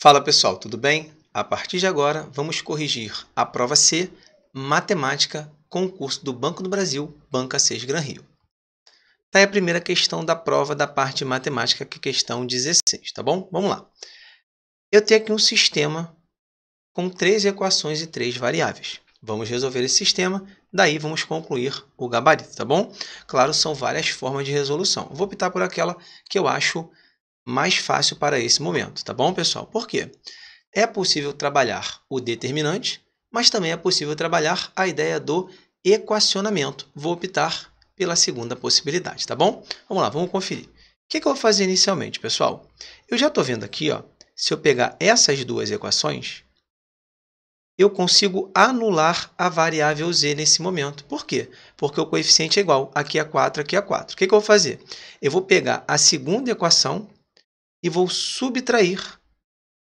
Fala pessoal, tudo bem? A partir de agora vamos corrigir a prova C, Matemática, concurso do Banco do Brasil, Banca 6 Gran Rio. Tá aí a primeira questão da prova da parte matemática, que é questão 16, tá bom? Vamos lá. Eu tenho aqui um sistema com três equações e três variáveis. Vamos resolver esse sistema, daí vamos concluir o gabarito, tá bom? Claro, são várias formas de resolução. vou optar por aquela que eu acho mais fácil para esse momento, tá bom, pessoal? Por quê? É possível trabalhar o determinante, mas também é possível trabalhar a ideia do equacionamento. Vou optar pela segunda possibilidade, tá bom? Vamos lá, vamos conferir. O que, que eu vou fazer inicialmente, pessoal? Eu já estou vendo aqui, ó, se eu pegar essas duas equações, eu consigo anular a variável z nesse momento. Por quê? Porque o coeficiente é igual, aqui é a 4, aqui é a 4. O que, que eu vou fazer? Eu vou pegar a segunda equação e vou subtrair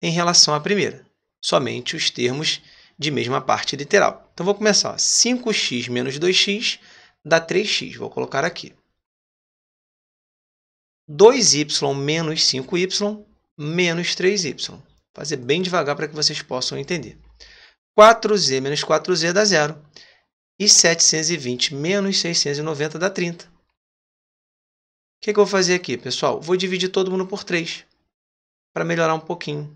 em relação à primeira, somente os termos de mesma parte literal. Então vou começar, 5x menos 2x dá 3x, vou colocar aqui. 2y menos 5y menos 3y. Fazer bem devagar para que vocês possam entender. 4z menos 4z dá zero. E 720 menos 690 dá 30 que, que eu vou fazer aqui, pessoal? Vou dividir todo mundo por 3 para melhorar um pouquinho.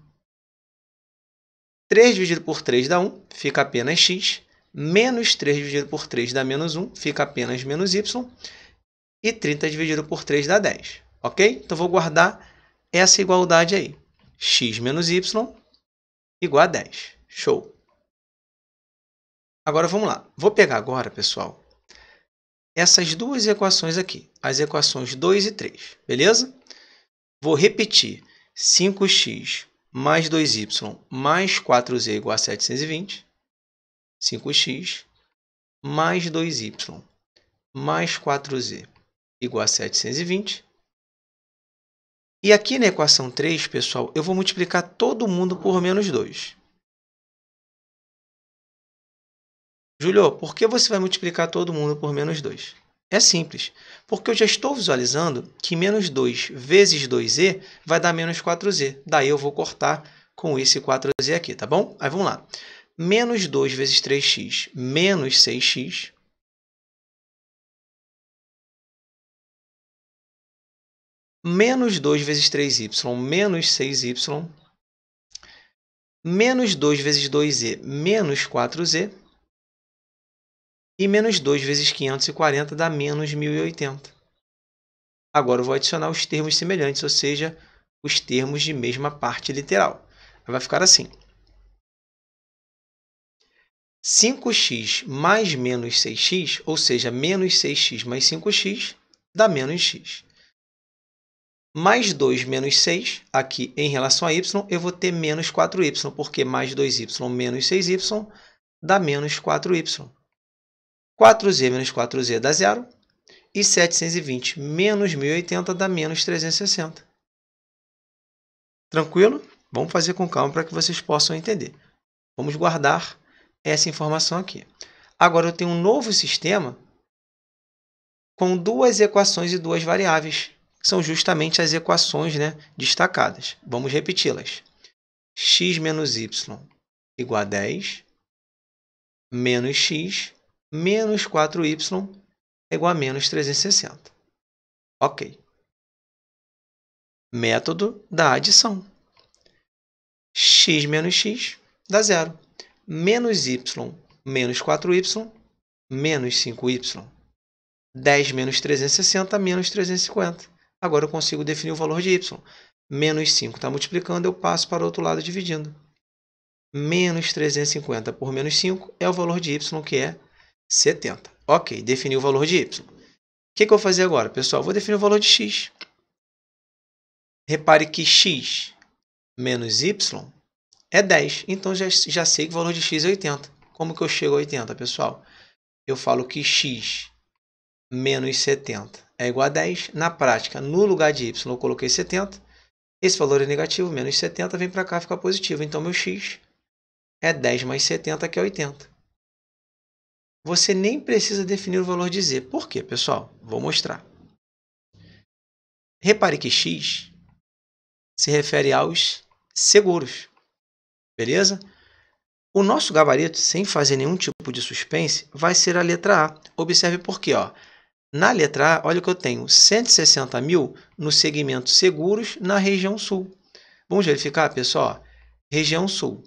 3 dividido por 3 dá 1, fica apenas x. Menos 3 dividido por 3 dá menos 1, fica apenas menos y. E 30 dividido por 3 dá 10, ok? Então, vou guardar essa igualdade aí. x menos y igual a 10. Show! Agora, vamos lá. Vou pegar agora, pessoal, essas duas equações aqui, as equações 2 e 3, beleza? Vou repetir, 5x mais 2y mais 4z igual a 720, 5x mais 2y mais 4z igual a 720. E aqui na equação 3, pessoal, eu vou multiplicar todo mundo por menos 2. Julio, por que você vai multiplicar todo mundo por menos 2? É simples, porque eu já estou visualizando que menos 2 vezes 2z vai dar menos 4z. Daí eu vou cortar com esse 4z aqui, tá bom? Aí vamos lá. Menos 2 vezes 3x menos 6x menos 2 vezes 3y menos 6y, menos 2 vezes 2z menos 4z, e menos 2 vezes 540 dá menos 1080. Agora eu vou adicionar os termos semelhantes, ou seja, os termos de mesma parte literal. Vai ficar assim. 5x mais menos 6x, ou seja, menos 6x mais 5x, dá menos x. Mais 2 menos 6, aqui em relação a y, eu vou ter menos 4y, porque mais 2y menos 6y dá menos 4y. 4z menos 4z dá zero. E 720 menos 1080 dá menos 360. Tranquilo? Vamos fazer com calma para que vocês possam entender. Vamos guardar essa informação aqui. Agora eu tenho um novo sistema com duas equações e duas variáveis. São justamente as equações né, destacadas. Vamos repeti-las. x menos y igual a 10, menos x menos 4y é igual a menos 360. Ok. Método da adição. x menos x dá zero. Menos y menos 4y, menos 5y. 10 menos 360, menos 350. Agora eu consigo definir o valor de y. Menos 5 está multiplicando, eu passo para o outro lado dividindo. Menos 350 por menos 5 é o valor de y, que é 70. Ok, defini o valor de y. O que, que eu vou fazer agora, pessoal? Vou definir o valor de x. Repare que x menos y é 10. Então, já, já sei que o valor de x é 80. Como que eu chego a 80, pessoal? Eu falo que x menos 70 é igual a 10. Na prática, no lugar de y, eu coloquei 70. Esse valor é negativo, menos 70 vem para cá, e fica positivo. Então, meu x é 10 mais 70, que é 80 você nem precisa definir o valor de z. Por quê, pessoal? Vou mostrar. Repare que x se refere aos seguros, beleza? O nosso gabarito, sem fazer nenhum tipo de suspense, vai ser a letra A. Observe por quê, ó. Na letra A, olha o que eu tenho, 160 mil no segmento seguros na região sul. Vamos verificar, pessoal? Região sul.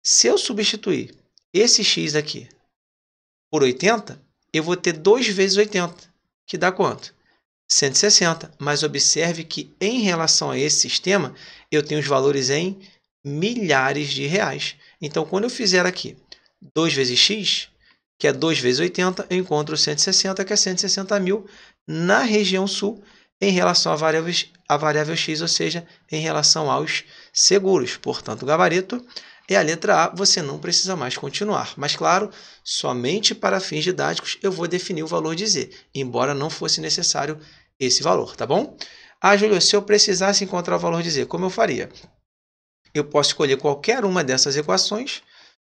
Se eu substituir esse x aqui por 80, eu vou ter 2 vezes 80, que dá quanto? 160. Mas observe que em relação a esse sistema, eu tenho os valores em milhares de reais. Então, quando eu fizer aqui 2 vezes x, que é 2 vezes 80, eu encontro 160, que é 160 mil na região sul em relação à variável, à variável x, ou seja, em relação aos seguros. Portanto, gabarito é a letra A, você não precisa mais continuar. Mas claro, somente para fins didáticos eu vou definir o valor de Z, embora não fosse necessário esse valor, tá bom? Ah, Júlio, se eu precisasse encontrar o valor de Z, como eu faria? Eu posso escolher qualquer uma dessas equações,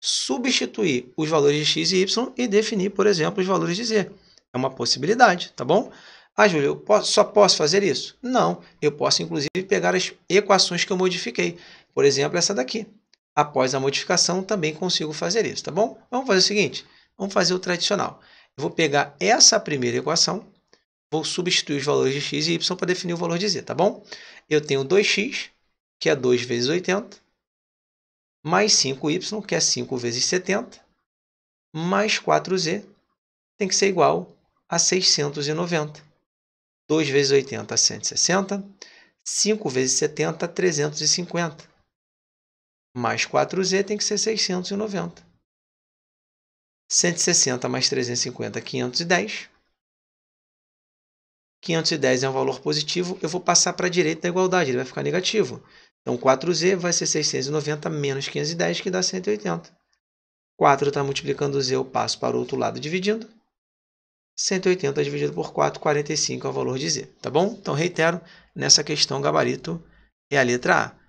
substituir os valores de x e y e definir, por exemplo, os valores de z. É uma possibilidade, tá bom? Ah, Júlio, eu posso, só posso fazer isso? Não, eu posso inclusive pegar as equações que eu modifiquei. Por exemplo, essa daqui após a modificação, também consigo fazer isso, tá bom? Vamos fazer o seguinte, vamos fazer o tradicional. Eu vou pegar essa primeira equação, vou substituir os valores de x e y para definir o valor de z, tá bom? Eu tenho 2x, que é 2 vezes 80, mais 5y, que é 5 vezes 70, mais 4z, tem que ser igual a 690. 2 vezes 80, 160. 5 vezes 70, 350 mais 4z tem que ser 690. 160 mais 350, 510. 510 é um valor positivo, eu vou passar para a direita da igualdade, ele vai ficar negativo. Então, 4z vai ser 690 menos 510, que dá 180. 4 está multiplicando z, eu passo para o outro lado dividindo. 180 dividido por 4, 45 é o valor de z, tá bom? Então, reitero, nessa questão, gabarito é a letra A.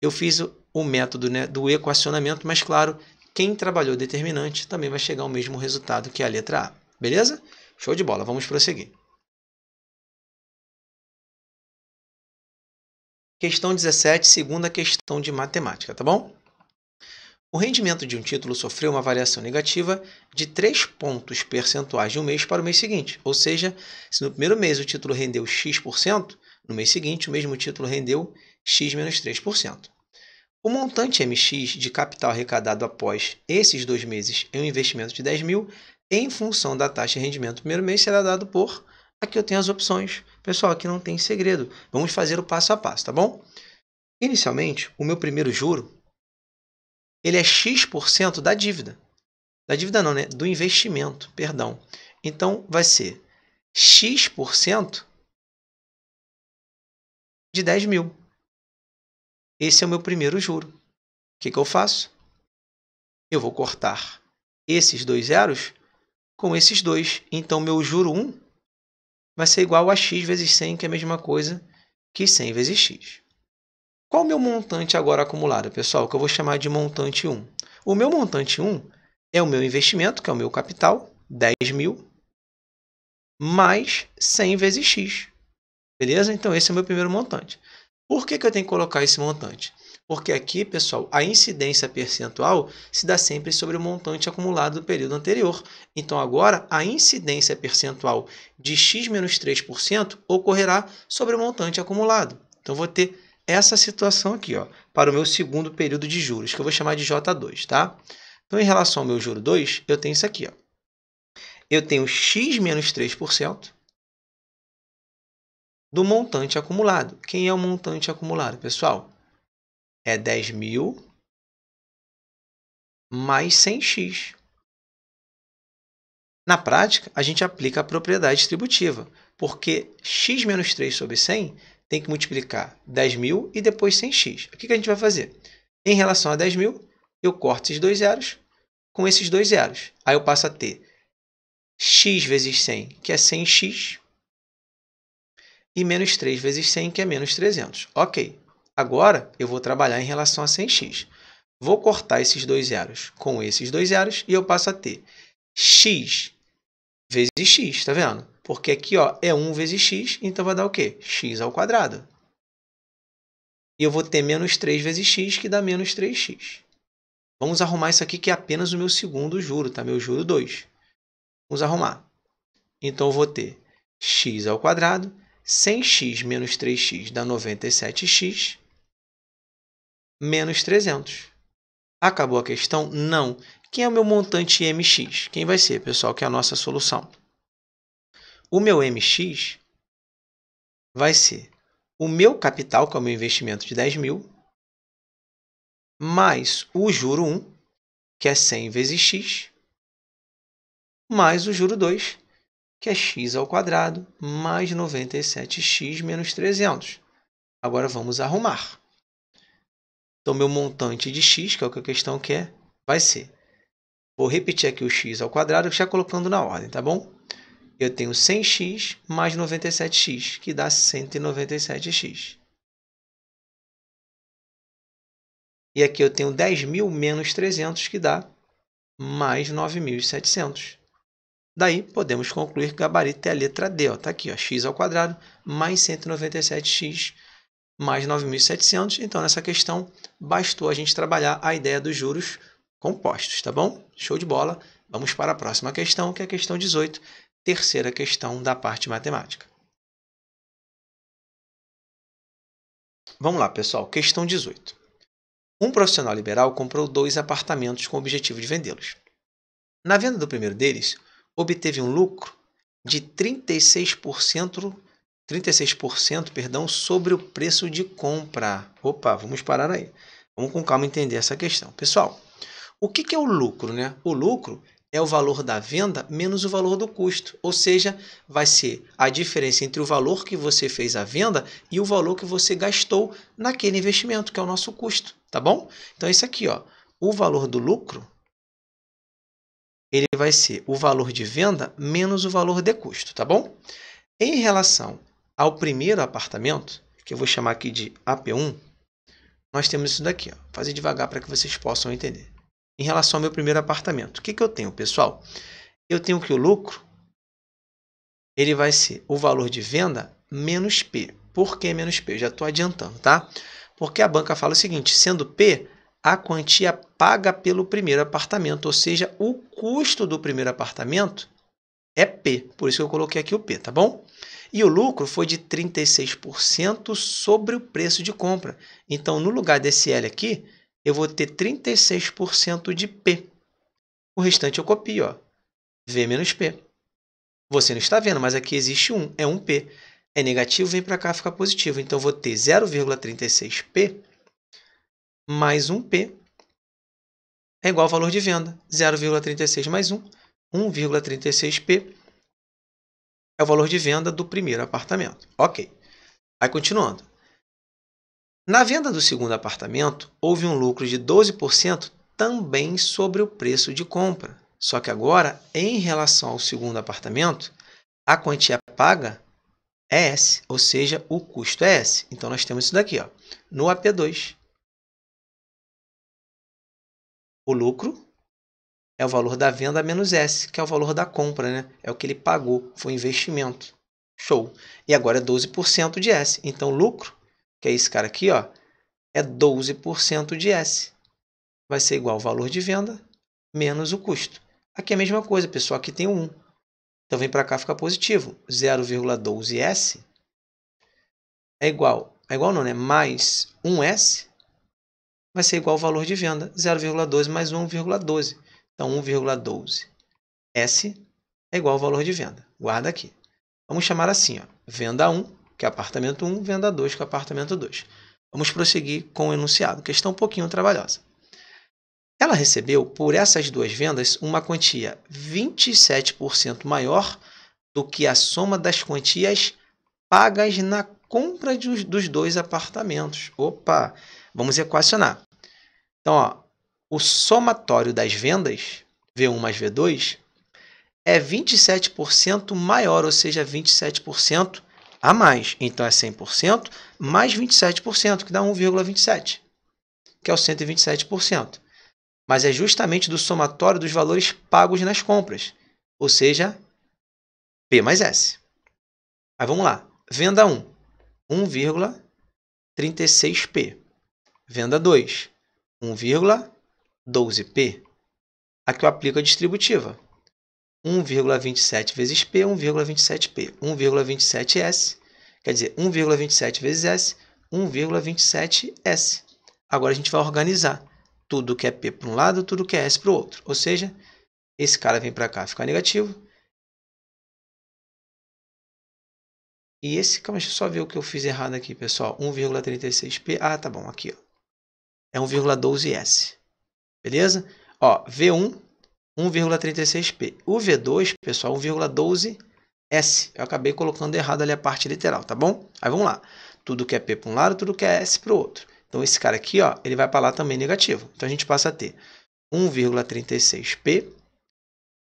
Eu fiz o método né, do equacionamento, mas claro, quem trabalhou determinante também vai chegar ao mesmo resultado que a letra A. Beleza? Show de bola, vamos prosseguir. Questão 17, segunda questão de matemática, tá bom? O rendimento de um título sofreu uma variação negativa de 3 pontos percentuais de um mês para o mês seguinte. Ou seja, se no primeiro mês o título rendeu X%, no mês seguinte o mesmo título rendeu X menos 3%. O montante MX de capital arrecadado após esses dois meses em um investimento de 10 mil, em função da taxa de rendimento do primeiro mês, será dado por. Aqui eu tenho as opções. Pessoal, aqui não tem segredo. Vamos fazer o passo a passo, tá bom? Inicialmente, o meu primeiro juro ele é X% da dívida. Da dívida não, né? Do investimento, perdão. Então vai ser X% de 10 mil. Esse é o meu primeiro juro. O que, que eu faço? Eu vou cortar esses dois zeros com esses dois. Então, meu juro 1 vai ser igual a x vezes 100, que é a mesma coisa que 100 vezes x. Qual o meu montante agora acumulado, pessoal? Que eu vou chamar de montante 1. O meu montante 1 é o meu investimento, que é o meu capital, 10 mil, mais 100 vezes x. Beleza? Então, esse é o meu primeiro montante. Por que, que eu tenho que colocar esse montante? Porque aqui, pessoal, a incidência percentual se dá sempre sobre o montante acumulado do período anterior. Então, agora, a incidência percentual de x menos 3% ocorrerá sobre o montante acumulado. Então, vou ter essa situação aqui, ó, para o meu segundo período de juros, que eu vou chamar de J2, tá? Então, em relação ao meu juro 2, eu tenho isso aqui, ó. Eu tenho x menos 3%, do montante acumulado. Quem é o montante acumulado, pessoal? É 10.000 mais 100x. Na prática, a gente aplica a propriedade distributiva, porque x menos 3 sobre 100 tem que multiplicar 10.000 e depois 100x. O que a gente vai fazer? Em relação a 10.000, eu corto esses dois zeros com esses dois zeros. Aí eu passo a ter x vezes 100, que é 100x, e menos 3 vezes 100, que é menos 300. Ok, agora eu vou trabalhar em relação a 100x. Vou cortar esses dois zeros com esses dois zeros e eu passo a ter x vezes x, está vendo? Porque aqui ó, é 1 vezes x, então vai dar o quê? x ao quadrado. E eu vou ter menos 3 vezes x, que dá menos 3x. Vamos arrumar isso aqui, que é apenas o meu segundo juro, tá? Meu juro 2. Vamos arrumar. Então, eu vou ter x ao quadrado 100x menos 3x dá 97x menos 300. Acabou a questão? Não. Quem é o meu montante MX? Quem vai ser, pessoal, que é a nossa solução? O meu MX vai ser o meu capital, que é o meu investimento de 10 mil, mais o juro 1, que é 100 vezes x, mais o juro 2, que é x ao quadrado mais 97x menos 300. Agora vamos arrumar. Então, meu montante de x, que é o que a questão quer, vai ser. Vou repetir aqui o x ao quadrado, já colocando na ordem, tá bom? Eu tenho 100x mais 97x, que dá 197x. E aqui eu tenho 10.000 menos 300, que dá mais 9.700. Daí podemos concluir que o gabarito é a letra D, está aqui, ó, x ao quadrado mais 197x mais 9.700. Então, nessa questão, bastou a gente trabalhar a ideia dos juros compostos, tá bom? Show de bola! Vamos para a próxima questão, que é a questão 18, terceira questão da parte matemática. Vamos lá, pessoal. Questão 18. Um profissional liberal comprou dois apartamentos com o objetivo de vendê-los. Na venda do primeiro deles, obteve um lucro de 36%, 36% perdão, sobre o preço de compra. Opa, vamos parar aí. Vamos com calma entender essa questão. Pessoal, o que, que é o lucro? Né? O lucro é o valor da venda menos o valor do custo, ou seja, vai ser a diferença entre o valor que você fez a venda e o valor que você gastou naquele investimento, que é o nosso custo, tá bom? Então, isso aqui, ó, o valor do lucro ele vai ser o valor de venda menos o valor de custo, tá bom? Em relação ao primeiro apartamento, que eu vou chamar aqui de AP1, nós temos isso daqui. Ó. Fazer devagar para que vocês possam entender. Em relação ao meu primeiro apartamento, o que, que eu tenho, pessoal? Eu tenho que o lucro ele vai ser o valor de venda menos P. Por que menos P? Eu já estou adiantando, tá? Porque a banca fala o seguinte, sendo P, a quantia paga pelo primeiro apartamento, ou seja, o custo do primeiro apartamento é P, por isso que eu coloquei aqui o P, tá bom? E o lucro foi de 36% sobre o preço de compra. Então, no lugar desse L aqui, eu vou ter 36% de P. O restante eu copio, ó. V menos P. Você não está vendo, mas aqui existe um, é um p É negativo, vem para cá, fica positivo. Então, vou ter 0,36P mais 1P é igual ao valor de venda, 0,36 mais 1, 1,36p é o valor de venda do primeiro apartamento. Ok. Aí continuando. Na venda do segundo apartamento, houve um lucro de 12% também sobre o preço de compra. Só que agora, em relação ao segundo apartamento, a quantia paga é S, ou seja, o custo é S. Então nós temos isso daqui, ó. No AP2, O lucro é o valor da venda menos S, que é o valor da compra, né? É o que ele pagou, foi o investimento. Show. E agora é 12% de S. Então, lucro, que é esse cara aqui, ó, é 12% de S. Vai ser igual ao valor de venda menos o custo. Aqui é a mesma coisa, pessoal. Aqui tem um 1. Então, vem para cá fica positivo. 0,12S é igual, é igual não, né? Mais 1S vai ser igual ao valor de venda, 0,12 mais 1,12. Então, 1,12 S é igual ao valor de venda. Guarda aqui. Vamos chamar assim, ó, venda 1, que é apartamento 1, venda 2, que é apartamento 2. Vamos prosseguir com o enunciado, questão um pouquinho trabalhosa. Ela recebeu por essas duas vendas uma quantia 27% maior do que a soma das quantias pagas na compra dos dois apartamentos. Opa, vamos equacionar. Então, ó, o somatório das vendas, V1 mais V2, é 27% maior, ou seja, 27% a mais. Então é 100% mais 27%, que dá 1,27, que é o 127%. Mas é justamente do somatório dos valores pagos nas compras, ou seja, P mais S. Aí vamos lá. Venda 1, 1,36P. Venda 2, 1,12p. Aqui eu aplico a distributiva. 1,27 vezes p, 1,27p. 1,27s, quer dizer, 1,27 vezes s, 1,27s. Agora a gente vai organizar tudo que é p para um lado, tudo que é s para o outro. Ou seja, esse cara vem para cá fica negativo. E esse, calma, deixa eu só ver o que eu fiz errado aqui, pessoal. 1,36p. Ah, tá bom, aqui, ó é 1,12S. Beleza? Ó, V1, 1,36P. O V2, pessoal, 1,12S. Eu acabei colocando errado ali a parte literal, tá bom? Aí vamos lá. Tudo que é P para um lado, tudo que é S para o outro. Então, esse cara aqui, ó, ele vai para lá também negativo. Então, a gente passa a ter 1,36P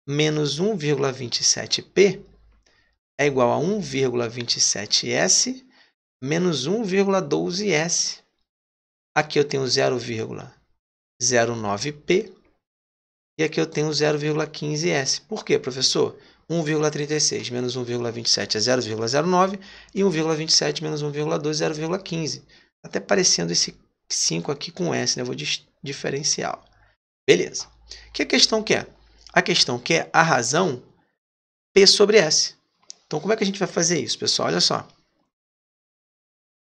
menos 1,27P é igual a 1,27S menos 1,12S. Aqui eu tenho 0,09P e aqui eu tenho 0,15S. Por quê, professor? 1,36 menos 1,27 é 0,09 e 1,27 menos 1,2 é 0,15. Até parecendo esse 5 aqui com S, né? Eu vou diferenciar. Beleza. O que a questão quer? É? A questão quer é a razão P sobre S. Então, como é que a gente vai fazer isso, pessoal? Olha só.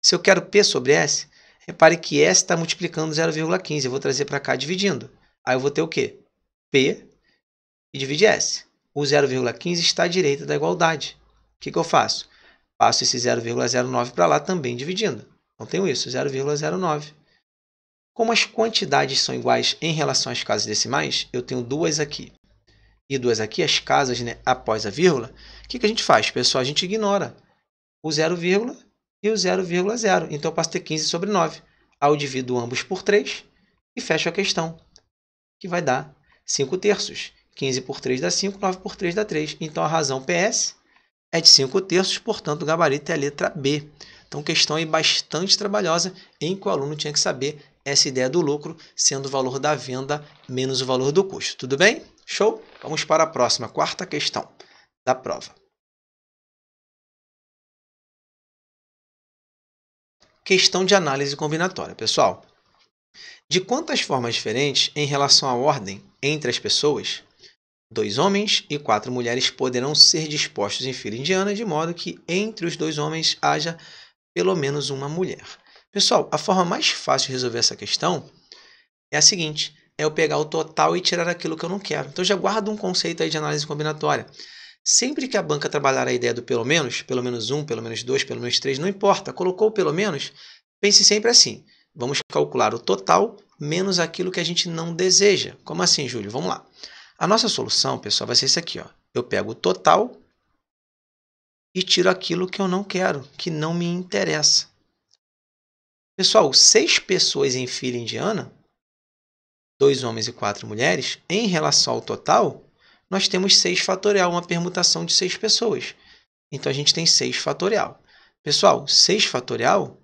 Se eu quero P sobre S, Repare que S está multiplicando 0,15. Eu vou trazer para cá dividindo. Aí eu vou ter o quê? P e divide S. O 0,15 está à direita da igualdade. O que, que eu faço? Passo esse 0,09 para lá também dividindo. Então tenho isso, 0,09. Como as quantidades são iguais em relação às casas decimais, eu tenho duas aqui e duas aqui, as casas né, após a vírgula, o que, que a gente faz? Pessoal, a gente ignora o 0, e o 0,0. Então eu passo a ter 15 sobre 9. Aí eu divido ambos por 3 e fecho a questão, que vai dar 5 terços. 15 por 3 dá 5, 9 por 3 dá 3. Então a razão PS é de 5 terços, portanto o gabarito é a letra B. Então questão aí bastante trabalhosa em que o aluno tinha que saber essa ideia do lucro, sendo o valor da venda menos o valor do custo. Tudo bem? Show? Vamos para a próxima, quarta questão da prova. questão de análise combinatória, pessoal. De quantas formas diferentes em relação à ordem entre as pessoas, dois homens e quatro mulheres poderão ser dispostos em fila indiana, de modo que entre os dois homens haja pelo menos uma mulher? Pessoal, a forma mais fácil de resolver essa questão é a seguinte: é eu pegar o total e tirar aquilo que eu não quero. Então já guardo um conceito aí de análise combinatória. Sempre que a banca trabalhar a ideia do pelo menos, pelo menos um, pelo menos dois, pelo menos três, não importa, colocou pelo menos, pense sempre assim: vamos calcular o total menos aquilo que a gente não deseja. Como assim, Júlio? Vamos lá. A nossa solução, pessoal, vai ser isso aqui: ó. eu pego o total e tiro aquilo que eu não quero, que não me interessa. Pessoal, seis pessoas em fila indiana, dois homens e quatro mulheres, em relação ao total, nós temos 6 fatorial, uma permutação de 6 pessoas. Então, a gente tem 6 fatorial. Pessoal, 6 fatorial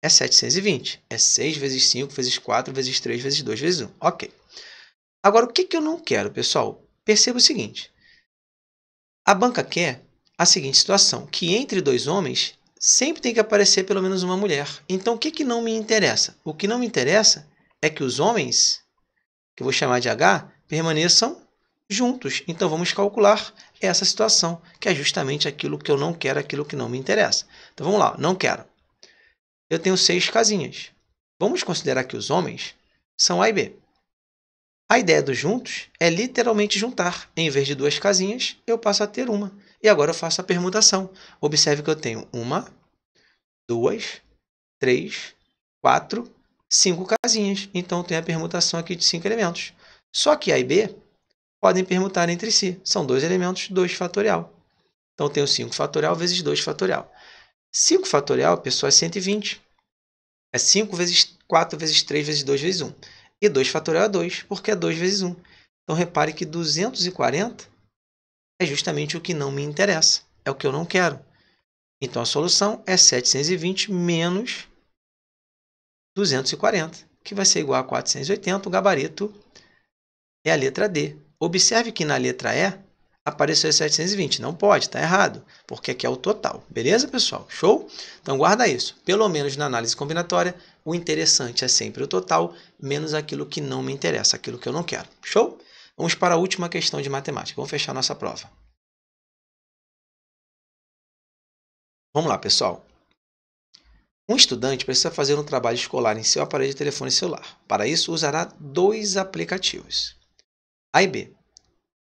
é 720. É 6 vezes 5, vezes 4, vezes 3, vezes 2, vezes 1. Ok. Agora, o que, que eu não quero, pessoal? Perceba o seguinte. A banca quer a seguinte situação, que entre dois homens sempre tem que aparecer pelo menos uma mulher. Então, o que, que não me interessa? O que não me interessa é que os homens, que eu vou chamar de H, permaneçam juntos. Então vamos calcular essa situação, que é justamente aquilo que eu não quero, aquilo que não me interessa. Então vamos lá, não quero. Eu tenho seis casinhas. Vamos considerar que os homens são A e B. A ideia dos juntos é literalmente juntar. Em vez de duas casinhas, eu passo a ter uma. E agora eu faço a permutação. Observe que eu tenho uma, duas, três, quatro, cinco casinhas. Então eu tenho a permutação aqui de cinco elementos. Só que A e B podem permutar entre si. São dois elementos, 2 fatorial. Então, eu tenho 5 fatorial vezes 2 fatorial. 5 fatorial, pessoal, é 120. É 5 vezes 4 vezes 3 vezes 2 vezes 1. E 2 fatorial é 2, porque é 2 vezes 1. Então, repare que 240 é justamente o que não me interessa. É o que eu não quero. Então, a solução é 720 menos 240, que vai ser igual a 480. O gabarito é a letra D. Observe que na letra E apareceu 720. Não pode, está errado, porque aqui é o total. Beleza, pessoal? Show? Então guarda isso. Pelo menos na análise combinatória, o interessante é sempre o total, menos aquilo que não me interessa, aquilo que eu não quero. Show? Vamos para a última questão de matemática. Vamos fechar nossa prova. Vamos lá, pessoal. Um estudante precisa fazer um trabalho escolar em seu aparelho de telefone celular. Para isso, usará dois aplicativos. A e B,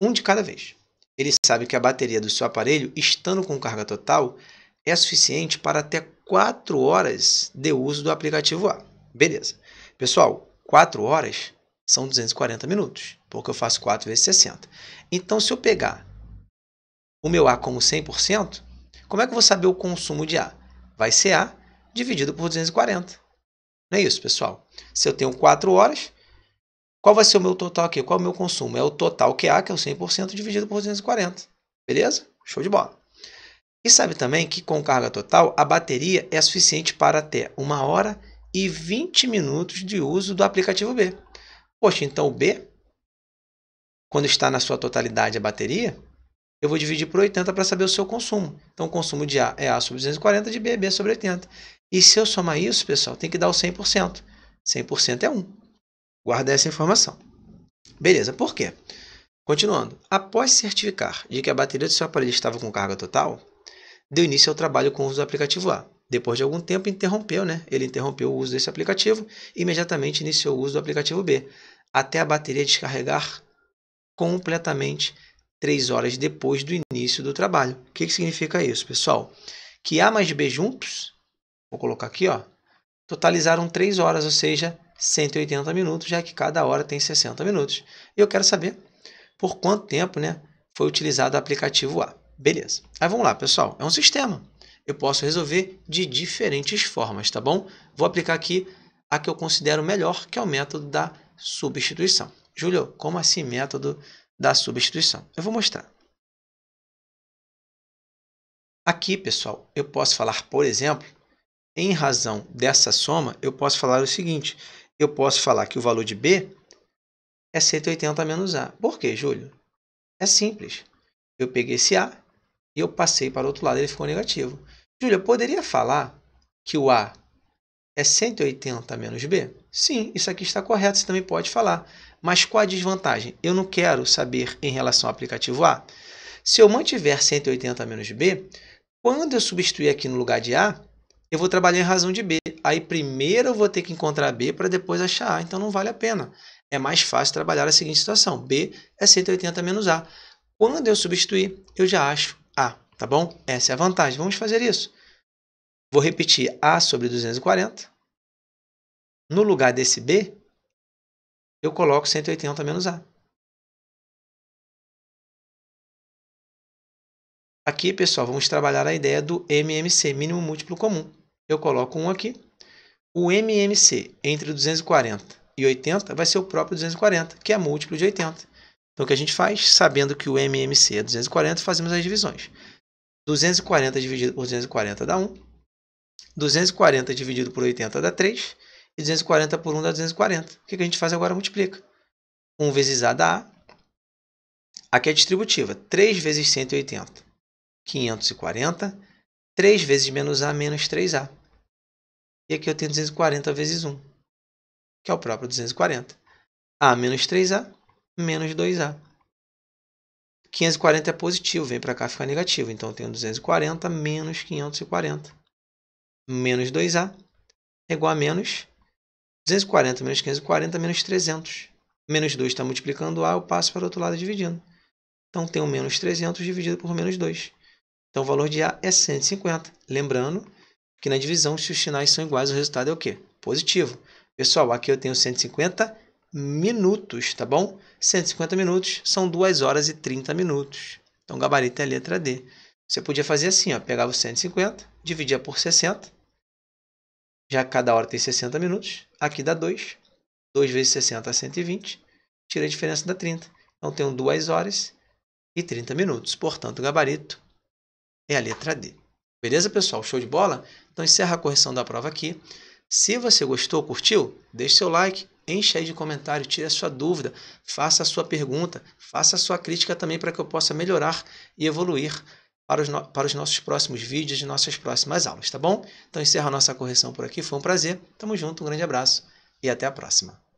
um de cada vez. Ele sabe que a bateria do seu aparelho, estando com carga total, é suficiente para até 4 horas de uso do aplicativo A. Beleza. Pessoal, 4 horas são 240 minutos, porque eu faço 4 vezes 60. Então, se eu pegar o meu A como 100%, como é que eu vou saber o consumo de A? Vai ser A dividido por 240. Não é isso, pessoal? Se eu tenho 4 horas, qual vai ser o meu total aqui? Qual é o meu consumo? É o total que há, que é o 100%, dividido por 240. Beleza? Show de bola. E sabe também que com carga total, a bateria é suficiente para até 1 hora e 20 minutos de uso do aplicativo B. Poxa, então o B, quando está na sua totalidade a bateria, eu vou dividir por 80 para saber o seu consumo. Então o consumo de A é A sobre 240, de B é B sobre 80. E se eu somar isso, pessoal, tem que dar o 100%. 100% é 1. Guarda essa informação. Beleza, por quê? Continuando, após certificar de que a bateria do seu aparelho estava com carga total, deu início ao trabalho com o uso do aplicativo A. Depois de algum tempo, interrompeu, né? Ele interrompeu o uso desse aplicativo e imediatamente iniciou o uso do aplicativo B, até a bateria descarregar completamente três horas depois do início do trabalho. O que, que significa isso, pessoal? Que A mais B juntos, vou colocar aqui, ó, totalizaram três horas, ou seja, 180 minutos, já que cada hora tem 60 minutos. E eu quero saber por quanto tempo né, foi utilizado o aplicativo A. Beleza. Aí vamos lá, pessoal. É um sistema. Eu posso resolver de diferentes formas, tá bom? Vou aplicar aqui a que eu considero melhor, que é o método da substituição. Júlio, como assim método da substituição? Eu vou mostrar. Aqui, pessoal, eu posso falar, por exemplo, em razão dessa soma, eu posso falar o seguinte: eu posso falar que o valor de B é 180 menos A. Por quê, Júlio? É simples. Eu peguei esse A e eu passei para o outro lado, ele ficou negativo. Júlio, eu poderia falar que o A é 180 menos B? Sim, isso aqui está correto, você também pode falar. Mas qual a desvantagem? Eu não quero saber em relação ao aplicativo A. Se eu mantiver 180 menos B, quando eu substituir aqui no lugar de A, eu vou trabalhar em razão de B aí primeiro eu vou ter que encontrar B para depois achar A, então não vale a pena. É mais fácil trabalhar a seguinte situação: B é 180 menos A. Quando eu substituir, eu já acho A, tá bom? Essa é a vantagem. Vamos fazer isso. Vou repetir A sobre 240. No lugar desse B, eu coloco 180 menos A. Aqui, pessoal, vamos trabalhar a ideia do MMC, mínimo múltiplo comum. Eu coloco 1 aqui, o MMC entre 240 e 80 vai ser o próprio 240, que é múltiplo de 80. Então o que a gente faz, sabendo que o MMC é 240, fazemos as divisões. 240 dividido por 240 dá 1. 240 dividido por 80 dá 3. E 240 por 1 dá 240. O que a gente faz agora? Multiplica. 1 vezes A dá A. Aqui é distributiva. 3 vezes 180, 540. 3 vezes menos A, menos 3A. E aqui eu tenho 240 vezes 1, que é o próprio 240. A menos 3A, menos 2A. 540 é positivo, vem para cá ficar negativo. Então, eu tenho 240 menos 540. Menos 2A é igual a menos 240 menos 540 menos 300. Menos 2 está multiplicando A, eu passo para o outro lado dividindo. Então, tenho menos 300 dividido por menos 2. Então, o valor de A é 150. Lembrando que na divisão, se os sinais são iguais, o resultado é o quê? Positivo. Pessoal, aqui eu tenho 150 minutos, tá bom? 150 minutos são 2 horas e 30 minutos. Então, o gabarito é a letra D. Você podia fazer assim, ó, pegava os 150, dividia por 60, já cada hora tem 60 minutos, aqui dá 2, 2 vezes 60 é 120, tira a diferença da 30. Então, tenho 2 horas e 30 minutos. Portanto, o gabarito é a letra D. Beleza, pessoal? Show de bola? Então encerra a correção da prova aqui. Se você gostou, curtiu, deixe seu like, enche aí de comentário, tire a sua dúvida, faça a sua pergunta, faça a sua crítica também para que eu possa melhorar e evoluir para os, para os nossos próximos vídeos e nossas próximas aulas, tá bom? Então encerra a nossa correção por aqui, foi um prazer, tamo junto, um grande abraço e até a próxima.